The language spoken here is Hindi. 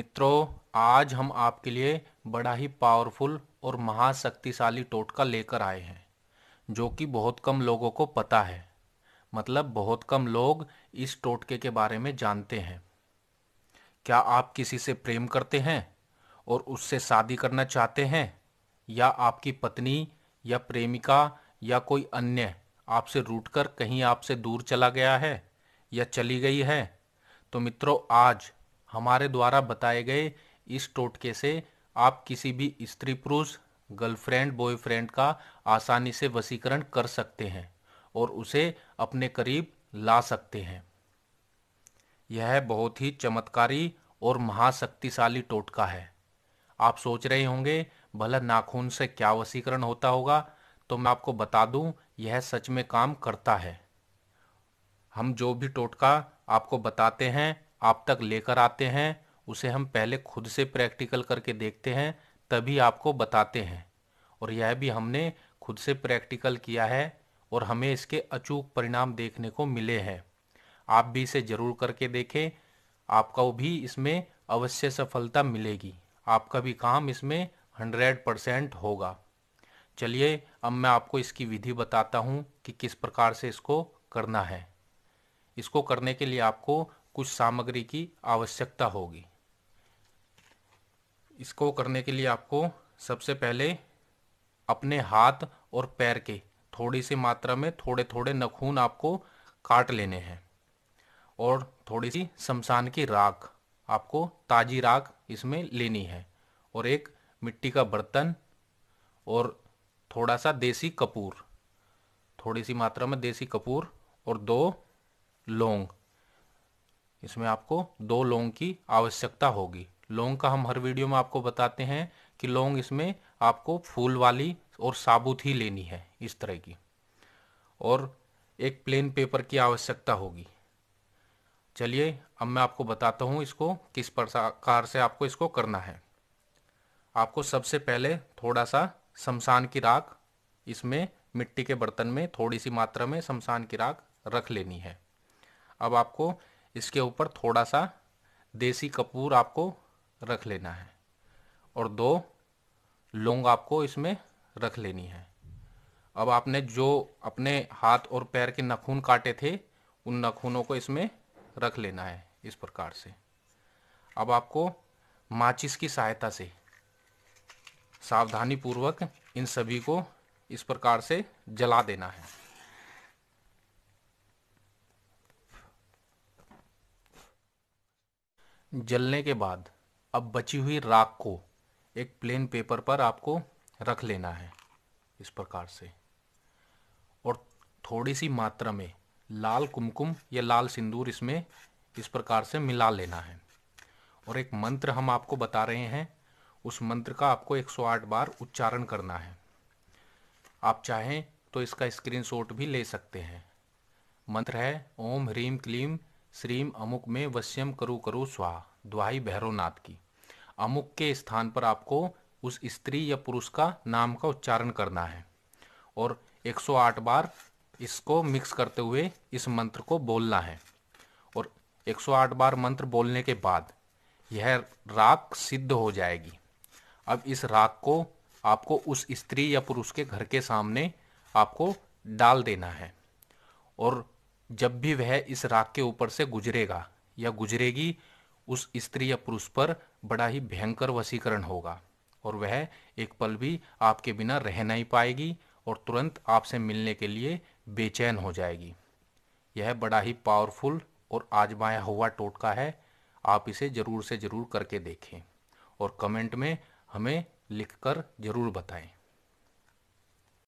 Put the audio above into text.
मित्रों आज हम आपके लिए बड़ा ही पावरफुल और महाशक्तिशाली टोटका लेकर आए हैं जो कि बहुत कम लोगों को पता है मतलब बहुत कम लोग इस टोटके के बारे में जानते हैं क्या आप किसी से प्रेम करते हैं और उससे शादी करना चाहते हैं या आपकी पत्नी या प्रेमिका या कोई अन्य आपसे रूट कर कहीं आपसे दूर चला गया है या चली गई है तो मित्रों आज हमारे द्वारा बताए गए इस टोटके से आप किसी भी स्त्री पुरुष गर्लफ्रेंड बॉयफ्रेंड का आसानी से वसीकरण कर सकते हैं और उसे अपने करीब ला सकते हैं यह बहुत ही चमत्कारी और महाशक्तिशाली टोटका है आप सोच रहे होंगे भला नाखून से क्या वसीकरण होता होगा तो मैं आपको बता दूं यह सच में काम करता है हम जो भी टोटका आपको बताते हैं आप तक लेकर आते हैं उसे हम पहले खुद से प्रैक्टिकल करके देखते हैं तभी आपको बताते हैं और यह भी हमने खुद से प्रैक्टिकल किया है और हमें इसके अचूक परिणाम देखने को मिले हैं आप भी इसे ज़रूर करके देखें आपको भी इसमें अवश्य सफलता मिलेगी आपका भी काम इसमें हंड्रेड परसेंट होगा चलिए अब मैं आपको इसकी विधि बताता हूँ कि किस प्रकार से इसको करना है इसको करने के लिए आपको कुछ सामग्री की आवश्यकता होगी इसको करने के लिए आपको सबसे पहले अपने हाथ और पैर के थोड़ी सी मात्रा में थोड़े थोड़े नखून आपको काट लेने हैं और थोड़ी सी शमशान की राख आपको ताज़ी राख इसमें लेनी है और एक मिट्टी का बर्तन और थोड़ा सा देसी कपूर थोड़ी सी मात्रा में देसी कपूर और दो लौंग इसमें आपको दो लोंग की आवश्यकता होगी लोंग का हम हर वीडियो में आपको बताते हैं कि लौंग इसमें आपको फूल वाली और साबुत ही लेनी है इस तरह की और एक प्लेन पेपर की आवश्यकता होगी चलिए अब मैं आपको बताता हूँ इसको किस प्रकार से आपको इसको करना है आपको सबसे पहले थोड़ा सा शमशान की राख इसमें मिट्टी के बर्तन में थोड़ी सी मात्रा में शमशान की राख रख लेनी है अब आपको इसके ऊपर थोड़ा सा देसी कपूर आपको रख लेना है और दो लौंग आपको इसमें रख लेनी है अब आपने जो अपने हाथ और पैर के नखून काटे थे उन नखूनों को इसमें रख लेना है इस प्रकार से अब आपको माचिस की सहायता से सावधानी पूर्वक इन सभी को इस प्रकार से जला देना है जलने के बाद अब बची हुई राख को एक प्लेन पेपर पर आपको रख लेना है इस प्रकार से और थोड़ी सी मात्रा में लाल कुमकुम या लाल सिंदूर इसमें इस प्रकार से मिला लेना है और एक मंत्र हम आपको बता रहे हैं उस मंत्र का आपको 108 बार उच्चारण करना है आप चाहें तो इसका स्क्रीनशॉट भी ले सकते हैं मंत्र है ओम ह्रीम क्लीम श्रीम अमुक में वश्यम करु करु स्वा द्वाही भैरवनाथ की अमुक के स्थान पर आपको उस स्त्री या पुरुष का नाम का उच्चारण करना है और 108 बार इसको मिक्स करते हुए इस मंत्र को बोलना है और 108 बार मंत्र बोलने के बाद यह राग सिद्ध हो जाएगी अब इस राग को आपको उस स्त्री या पुरुष के घर के सामने आपको डाल देना है और जब भी वह इस राग के ऊपर से गुजरेगा या गुजरेगी उस स्त्री या पुरुष पर बड़ा ही भयंकर वसीकरण होगा और वह एक पल भी आपके बिना रह नहीं पाएगी और तुरंत आपसे मिलने के लिए बेचैन हो जाएगी यह बड़ा ही पावरफुल और आजमाया हुआ टोटका है आप इसे ज़रूर से ज़रूर करके देखें और कमेंट में हमें लिखकर ज़रूर बताएं